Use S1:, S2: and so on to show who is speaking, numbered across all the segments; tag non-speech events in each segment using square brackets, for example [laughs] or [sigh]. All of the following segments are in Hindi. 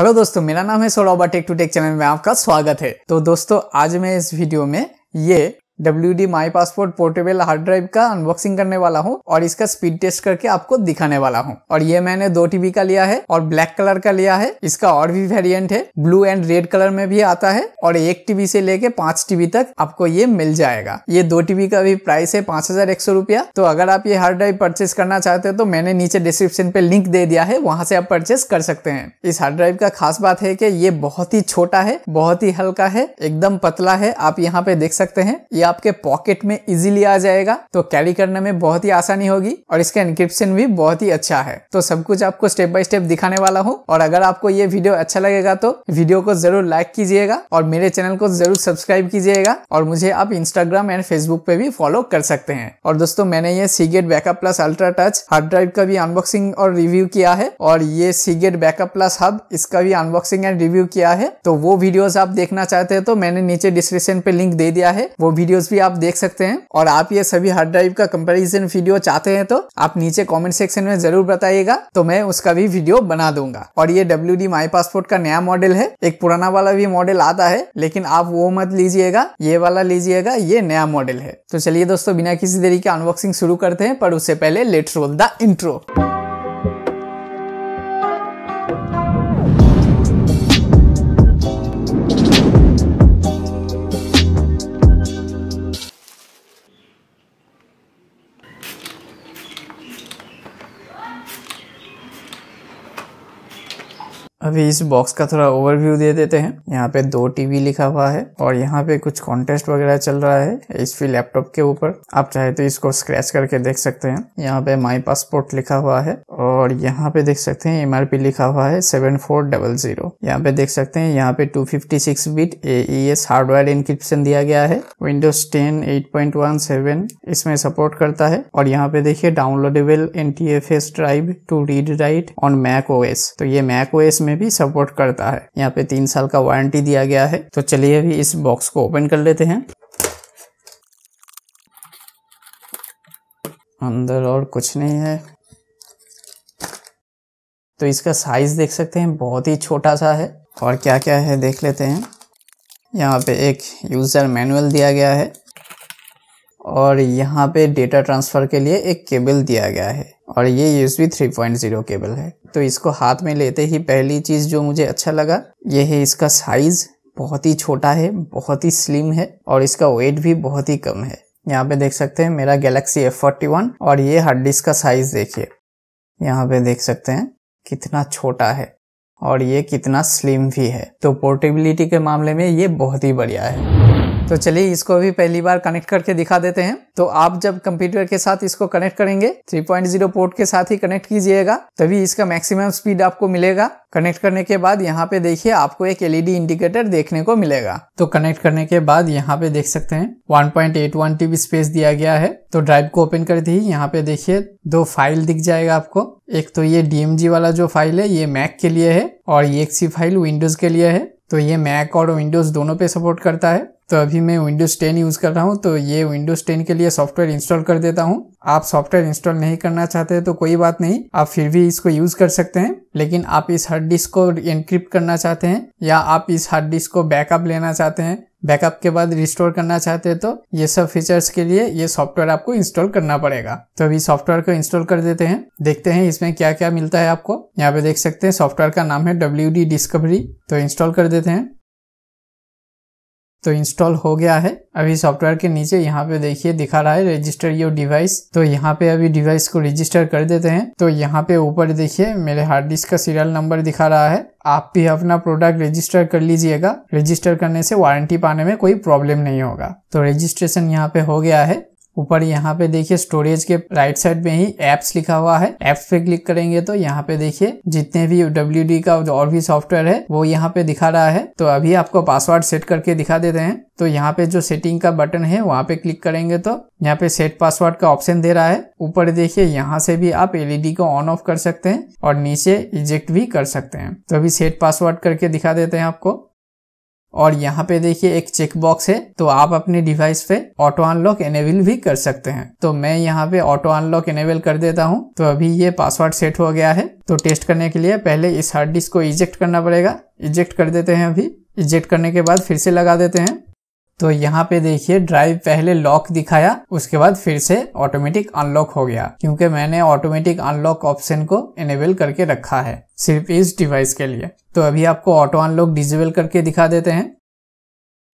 S1: हेलो दोस्तों मेरा नाम है Saurabh Tech To Tech channel में आपका स्वागत है तो दोस्तों आज मैं इस वीडियो में ये W D My Passport portable hard drive का अनबॉक्सिंग करने वाला हूँ और इसका स्पीड टेस्ट करके आपको दिखाने वाला हूँ और ये मैंने दो टीबी का लिया है और ब्लैक कलर का लिया है इसका और भी वेरियंट है ब्लू एंड रेड कलर में भी आता है और एक टीबी से लेके पांच टीबी तक आपको ये मिल जाएगा ये दो टीबी का भी प्राइस है पांच हजार एक सौ रुपया तो अगर आप ये हार्ड ड्राइव परचेस करना चाहते हो तो मैंने नीचे डिस्क्रिप्शन पे लिंक दे दिया है वहां से आप परचेस कर सकते हैं इस हार्ड ड्राइव का खास बात है की ये बहुत ही छोटा है बहुत ही हल्का है एकदम पतला है आप यहाँ पे देख सकते हैं या आपके पॉकेट में इजीली आ जाएगा तो कैरी करने में बहुत ही आसानी होगी और इसका इंक्रिप्शन भी बहुत ही अच्छा है तो सब कुछ आपको स्टेप बाय स्टेप दिखाने वाला हूँ और अगर आपको ये वीडियो अच्छा लगेगा तो वीडियो को जरूर लाइक कीजिएगा और मेरे चैनल को जरूर सब्सक्राइब कीजिएगा और मुझे आप इंस्टाग्राम एंड फेसबुक पे भी फॉलो कर सकते हैं और दोस्तों मैंने ये Seagate Backup Plus Ultra Touch hard drive का भी अनबॉक्सिंग और रिव्यू किया है और ये सीगेट बैकअप प्लस हब इसका भी अनबॉक्सिंग एंड रिव्यू किया है तो वो वीडियोस आप देखना चाहते हैं तो मैंने नीचे डिस्क्रिप्शन पे लिंक दे दिया है वो वीडियो वीडियोस भी आप देख सकते हैं और आप ये सभी हार्ड ड्राइव का कंपैरिजन वीडियो चाहते हैं तो आप नीचे कमेंट सेक्शन में जरूर बताइएगा तो मैं उसका भी वीडियो बना दूंगा और ये डब्ल्यू डी माई पासपोर्ट का नया मॉडल है एक पुराना वाला भी मॉडल आता है लेकिन आप वो मत लीजिएगा ये वाला लीजिएगा ये नया मॉडल है तो चलिए दोस्तों बिना किसी तरीके अनबॉक्सिंग शुरू करते हैं पर उससे पहले लेट्स रोल द इंट्रो अभी इस बॉक्स का थोड़ा ओवरव्यू दे देते हैं यहाँ पे दो टीवी लिखा हुआ है और यहाँ पे कुछ कॉन्टेस्ट वगैरह चल रहा है पी लैपटॉप के ऊपर आप चाहे तो इसको स्क्रैच करके देख सकते हैं यहाँ पे माई पासपोर्ट लिखा हुआ है और यहाँ पे देख सकते हैं एमआरपी लिखा हुआ है सेवन फोर डबल जीरो यहाँ पे देख सकते हैं यहाँ पे two fifty six bit AES hardware encryption दिया गया है Windows ten eight point one seven इसमें सपोर्ट करता है और यहाँ पे देखिए downloadable N T F S drive to read write on Mac O S तो ये मैक ओ एस में में भी सपोर्ट करता है यहाँ पे तीन साल का वारंटी दिया गया है तो चलिए अभी इस बॉक्स को ओपन कर लेते हैं अंदर और कुछ नहीं है तो इसका साइज देख सकते हैं बहुत ही छोटा सा है और क्या क्या है देख लेते हैं यहाँ पे एक यूज़र मैनुअल दिया गया है और यहाँ पे डेटा ट्रांसफ़र के लिए एक केबल दिया गया है और ये U three point zero cable है तो इसको हाथ में लेते ही पहली चीज़ जो मुझे अच्छा लगा ये है इसका साइज़ बहुत ही छोटा है बहुत ही स्लिम है और इसका वेट भी बहुत ही कम है यहाँ पे देख सकते हैं मेरा गैलेक्सी एफ फोर्टी वन और ये हार्ड डिस्क का साइज़ देखिए यहाँ पे देख सकते हैं कितना छोटा है और ये कितना स्लिम भी है तो पोर्टेबिलिटी के मामले में ये बहुत ही बढ़िया है तो चलिए इसको भी पहली बार कनेक्ट करके दिखा देते हैं तो आप जब कंप्यूटर के साथ इसको कनेक्ट करेंगे 3.0 पोर्ट के साथ ही कनेक्ट कीजिएगा तभी इसका मैक्सिमम स्पीड आपको मिलेगा कनेक्ट करने के बाद यहाँ पे देखिए आपको एक एलईडी इंडिकेटर e देखने को मिलेगा तो कनेक्ट करने के बाद यहाँ पे देख सकते हैं 1.81 टीबी स्पेस दिया गया है तो ड्राइव को ओपन करते ही यहाँ पे देखिए दो फाइल दिख जाएगा आपको एक तो ये डीएमजी वाला जो फाइल है ये मैक के लिए है और ये फाइल विंडोज के लिए है तो ये मैक और विंडोज दोनों पे सपोर्ट करता है तो अभी मैं विंडोज़ 10 यूज़ कर रहा हूँ तो ये विंडोज़ 10 के लिए सॉफ्टवेयर इंस्टॉल कर देता हूँ आप सॉफ्टवेयर इंस्टॉल नहीं करना चाहते तो कोई बात नहीं आप फिर भी इसको यूज़ कर सकते हैं लेकिन आप इस हार्ड डिस्क को इनक्रिप्ट करना चाहते हैं या आप इस हार्ड डिस्क को बैकअप लेना चाहते हैं बैकअप के बाद रिस्टोर करना चाहते हैं तो ये सब फीचर्स के लिए ये सॉफ्टवेयर आपको इंस्टॉल करना पड़ेगा तो अभी सॉफ्टवेयर को इंस्टॉल कर देते हैं देखते हैं इसमें क्या क्या मिलता है आपको यहाँ पे देख सकते हैं सॉफ्टवेयर का नाम है डब्ल्यू डी डिस्कवरी तो इंस्टॉल कर देते हैं तो इंस्टॉल हो गया है अभी सॉफ्टवेयर के नीचे यहाँ पे देखिए दिखा रहा है रजिस्टर योर डिवाइस तो यहाँ पे अभी डिवाइस को रजिस्टर कर देते हैं तो यहाँ पे ऊपर देखिए मेरे हार्ड डिस्क का सीरियल नंबर दिखा रहा है आप भी अपना प्रोडक्ट रजिस्टर कर लीजिएगा रजिस्टर करने से वारंटी पाने में कोई प्रॉब्लम नहीं होगा तो रजिस्ट्रेशन यहाँ पे हो गया है ऊपर यहाँ पे देखिए स्टोरेज के राइट साइड में ही एप्स लिखा हुआ है एप्स पे क्लिक करेंगे तो यहाँ पे देखिए जितने भी डब्ल्यू का और भी सॉफ्टवेयर है वो यहाँ पे दिखा रहा है तो अभी आपको पासवर्ड सेट करके दिखा देते हैं तो यहाँ पे जो सेटिंग का बटन है वहाँ पे क्लिक करेंगे तो यहाँ पे सेट पासवर्ड का ऑप्शन दे रहा है ऊपर देखिए यहाँ से भी आप एलईडी e को ऑन ऑफ कर सकते हैं और नीचे इजेक्ट भी कर सकते हैं तो अभी सेट पासवर्ड करके दिखा देते हैं आपको और यहाँ पे देखिए एक चेक बॉक्स है तो आप अपने डिवाइस पे ऑटो अनलॉक एनेबल भी कर सकते हैं तो मैं यहाँ पे ऑटो अनलॉक एनेबल कर देता हूँ तो अभी ये पासवर्ड सेट हो गया है तो टेस्ट करने के लिए पहले इस हार्ड डिस्क को इजेक्ट करना पड़ेगा इजेक्ट कर देते हैं अभी इजेक्ट करने के बाद फिर से लगा देते हैं तो यहाँ पे देखिए ड्राइव पहले लॉक दिखाया उसके बाद फिर से ऑटोमेटिक अनलॉक हो गया क्योंकि मैंने ऑटोमेटिक अनलॉक ऑप्शन को इनेबल करके रखा है सिर्फ इस डिवाइस के लिए तो अभी आपको ऑटो अनलॉक डिजेबल करके दिखा देते हैं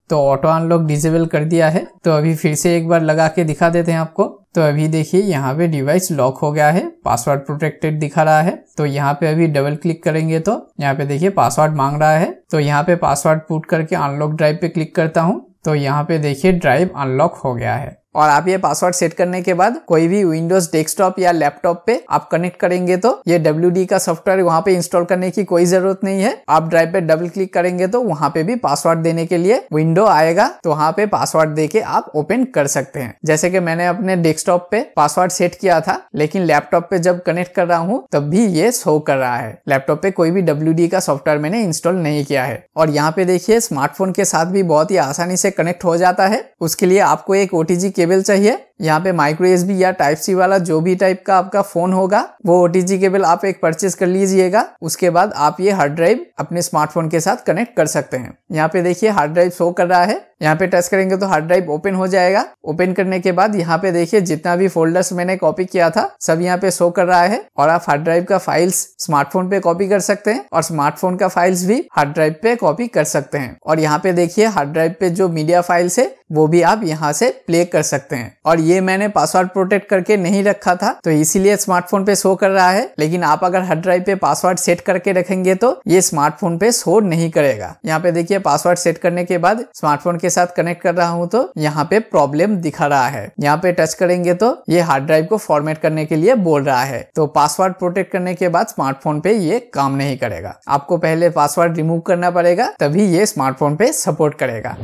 S1: तो ऑटो अनलॉक डिजेबल कर दिया है तो अभी फिर से एक बार लगा के दिखा देते हैं आपको तो अभी देखिए यहाँ पे डिवाइस लॉक हो गया है पासवर्ड प्रोटेक्टेड दिखा रहा है तो यहाँ पे अभी डबल क्लिक करेंगे तो यहाँ पे देखिए पासवर्ड मांग रहा है तो यहाँ पे पासवर्ड पुट करके अनलॉक ड्राइव पे क्लिक करता हूँ तो यहाँ पे देखिए ड्राइव अनलॉक हो गया है और आप ये पासवर्ड सेट करने के बाद कोई भी विंडोज डेस्कटॉप या लैपटॉप पे आप कनेक्ट करेंगे तो ये डब्ल्यू का सॉफ्टवेयर वहाँ पे इंस्टॉल करने की कोई जरूरत नहीं है आप ड्राइव पे डबल क्लिक करेंगे तो वहाँ पे भी पासवर्ड देने के लिए विंडो आएगा तो वहाँ पे पासवर्ड दे के आप ओपन कर सकते हैं जैसे कि मैंने अपने डेस्कटॉप पे पासवर्ड सेट किया था लेकिन लैपटॉप पे जब कनेक्ट कर रहा हूँ तब भी ये शो कर रहा है लैपटॉप पे कोई भी डब्ल्यू का सॉफ्टवेयर मैंने इंस्टॉल नहीं किया है और यहाँ पे देखिए स्मार्टफोन के साथ भी बहुत ही आसानी से कनेक्ट हो जाता है उसके लिए आपको एक ओटीजी केबल चाहिए यहाँ पे माइक्रो एस या टाइप सी वाला जो भी टाइप का आपका फोन होगा वो ओटीजी केबल आप एक परचेज कर लीजिएगा उसके बाद आप ये हार्ड ड्राइव अपने स्मार्टफोन के साथ कनेक्ट कर सकते हैं यहाँ पे देखिए हार्ड ड्राइव शो कर रहा है यहाँ पे टच करेंगे तो हार्ड ड्राइव ओपन हो जाएगा ओपन करने के बाद यहाँ पे देखिए जितना भी फोल्डर्स मैंने कॉपी किया था सब यहाँ पे शो कर रहा है और आप हार्ड ड्राइव का फाइल्स स्मार्टफोन पे कॉपी कर सकते हैं और स्मार्टफोन का फाइल्स भी हार्ड ड्राइव पे कॉपी कर सकते हैं और यहाँ पे देखिए हार्ड ड्राइव पे जो मीडिया फाइल्स है वो भी आप यहाँ से प्ले कर सकते हैं और ये मैंने पासवर्ड प्रोटेक्ट करके नहीं रखा था तो इसीलिए स्मार्टफोन पे शो कर रहा है लेकिन आप अगर हार्ड ड्राइव पे पासवर्ड सेट करके रखेंगे तो ये स्मार्टफोन पे शो नहीं करेगा यहाँ पे देखिए पासवर्ड सेट करने के बाद स्मार्टफोन के साथ कनेक्ट कर रहा हूँ तो यहाँ पे प्रॉब्लम दिखा रहा है यहाँ पे टच करेंगे तो ये हार्ड ड्राइव को फॉर्मेट करने के लिए बोल रहा है तो पासवर्ड प्रोटेक्ट करने के बाद स्मार्टफोन पे ये काम नहीं करेगा आपको पहले पासवर्ड रिमूव करना पड़ेगा तभी ये स्मार्टफोन पे सपोर्ट करेगा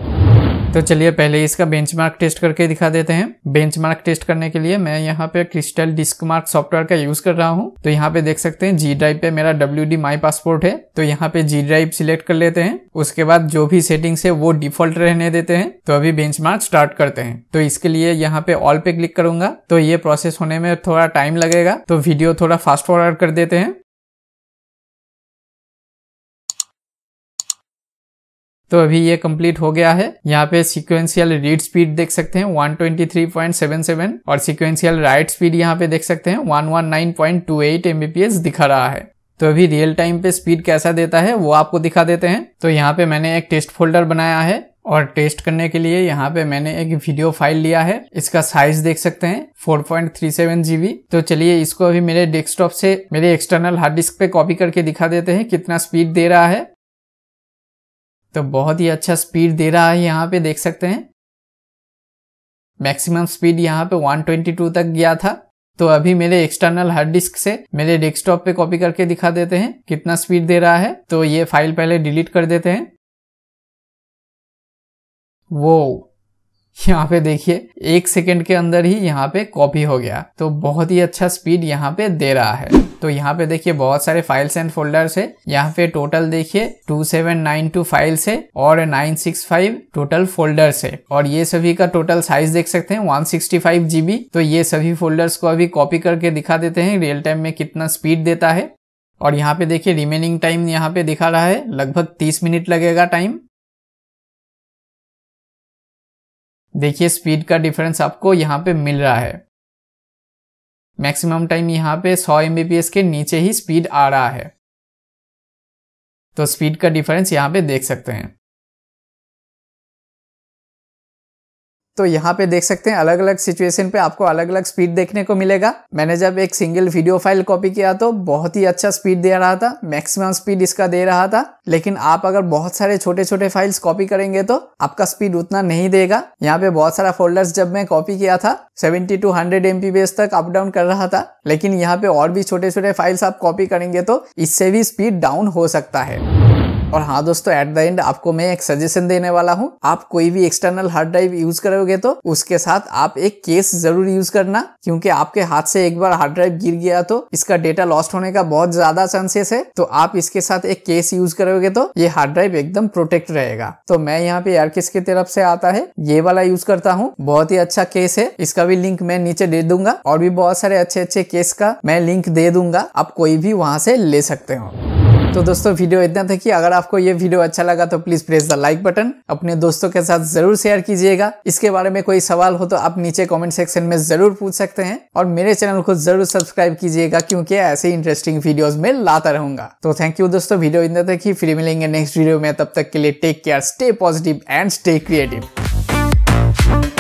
S1: तो चलिए पहले इसका बेंचमार्क टेस्ट करके दिखा देते हैं बेंचमार्क टेस्ट करने के लिए मैं यहाँ पे क्रिस्टल डिस्क मार्क सॉफ्टवेयर का यूज कर रहा हूँ तो यहाँ पे देख सकते हैं जी ड्राइव पे मेरा डब्ल्यू डी माई पासपोर्ट है तो यहाँ पे जी ड्राइव सिलेक्ट कर लेते हैं उसके बाद जो भी सेटिंग्स है वो डिफॉल्ट रहने देते हैं तो अभी बेंच स्टार्ट करते हैं तो इसके लिए यहाँ पे ऑल पे क्लिक करूंगा तो ये प्रोसेस होने में थोड़ा टाइम लगेगा तो वीडियो थोड़ा फास्ट फॉरवर्ड कर देते हैं तो अभी ये कंप्लीट हो गया है यहाँ पे सिक्वेंशियल रीड स्पीड देख सकते हैं 123.77 और सिक्वेंशियल राइट स्पीड यहाँ पे देख सकते हैं 119.28 एमबीपीएस दिखा रहा है तो अभी रियल टाइम पे स्पीड कैसा देता है वो आपको दिखा देते हैं तो यहाँ पे मैंने एक टेस्ट फोल्डर बनाया है और टेस्ट करने के लिए यहाँ पे मैंने एक वीडियो फाइल लिया है इसका साइज देख सकते हैं 4.37 जीबी तो चलिए इसको अभी मेरे डेस्कटॉप से मेरे एक्सटर्नल हार्ड डिस्क पे कॉपी करके दिखा देते हैं कितना स्पीड दे रहा है तो बहुत ही अच्छा स्पीड दे रहा है यहाँ पे देख सकते हैं मैक्सिमम स्पीड यहाँ पे 122 तक गया था तो अभी मेरे एक्सटर्नल हार्ड डिस्क से मेरे डेस्कटॉप पे कॉपी करके दिखा देते हैं कितना स्पीड दे रहा है तो ये फाइल पहले डिलीट कर देते हैं वो [laughs] यहाँ पे देखिए एक सेकेंड के अंदर ही यहाँ पे कॉपी हो गया तो बहुत ही अच्छा स्पीड यहाँ पे दे रहा है तो यहाँ पे देखिए बहुत सारे फाइल्स एंड फोल्डर्स है यहाँ पे टोटल देखिए 2792 फाइल्स है और 965 टोटल फोल्डर्स है और ये सभी का टोटल साइज देख सकते हैं 165 जीबी तो ये सभी फोल्डर्स को अभी कॉपी करके दिखा देते हैं रियल टाइम में कितना स्पीड देता है और यहाँ पे देखिए रिमेनिंग टाइम यहाँ पे दिखा रहा है लगभग 30 मिनट लगेगा टाइम देखिए स्पीड का डिफरेंस आपको यहाँ पे मिल रहा है मैक्सिमम टाइम यहाँ पे 100 एमबीपीएस के नीचे ही स्पीड आ रहा है तो स्पीड का डिफरेंस यहाँ पे देख सकते हैं तो यहाँ पे देख सकते हैं अलग अलग सिचुएशन पे आपको अलग अलग स्पीड देखने को मिलेगा मैंने जब एक सिंगल वीडियो फाइल कॉपी किया तो बहुत ही अच्छा स्पीड दे रहा था मैक्सिमम स्पीड इसका दे रहा था लेकिन आप अगर बहुत सारे छोटे छोटे फाइल्स कॉपी करेंगे तो आपका स्पीड उतना नहीं देगा यहाँ पे बहुत सारा फोल्डर्स जब मैं कॉपी किया था सेवेंटी टू हंड्रेड एमपीबीएस तक अप डाउन कर रहा था लेकिन यहाँ पे और भी छोटे छोटे फाइल्स आप कॉपी करेंगे तो इससे भी स्पीड डाउन हो सकता है और हाँ दोस्तों एट द एंड आपको मैं एक सजेशन देने वाला हूँ आप कोई भी एक्सटर्नल हार्ड ड्राइव यूज करोगे तो उसके साथ आप एक केस जरूर यूज करना क्योंकि आपके हाथ से एक बार हार्ड ड्राइव गिर गया तो इसका डेटा लॉस्ट होने का बहुत ज्यादा चांसेस है तो आप इसके साथ एक केस यूज करोगे तो ये हार्ड ड्राइव एकदम प्रोटेक्ट रहेगा तो मैं यहाँ पे केस की तरफ से आता है ये वाला यूज करता हूँ बहुत ही अच्छा केस है इसका भी लिंक मैं नीचे दे दूंगा और भी बहुत सारे अच्छे अच्छे केस का मैं लिंक दे दूंगा आप कोई भी वहां से ले सकते हो तो दोस्तों वीडियो इतना था कि अगर आपको ये वीडियो अच्छा लगा तो please press the like button अपने दोस्तों के साथ जरूर शेयर कीजिएगा इसके बारे में कोई सवाल हो तो आप नीचे कॉमेंट सेक्शन में जरूर पूछ सकते हैं और मेरे चैनल को जरूर सब्सक्राइब कीजिएगा क्योंकि ऐसे इंटरेस्टिंग वीडियो में लाता रहूंगा तो थैंक यू दोस्तों वीडियो इतना था फिर मिलेंगे नेक्स्ट वीडियो में तब तक के लिए take care stay positive and stay creative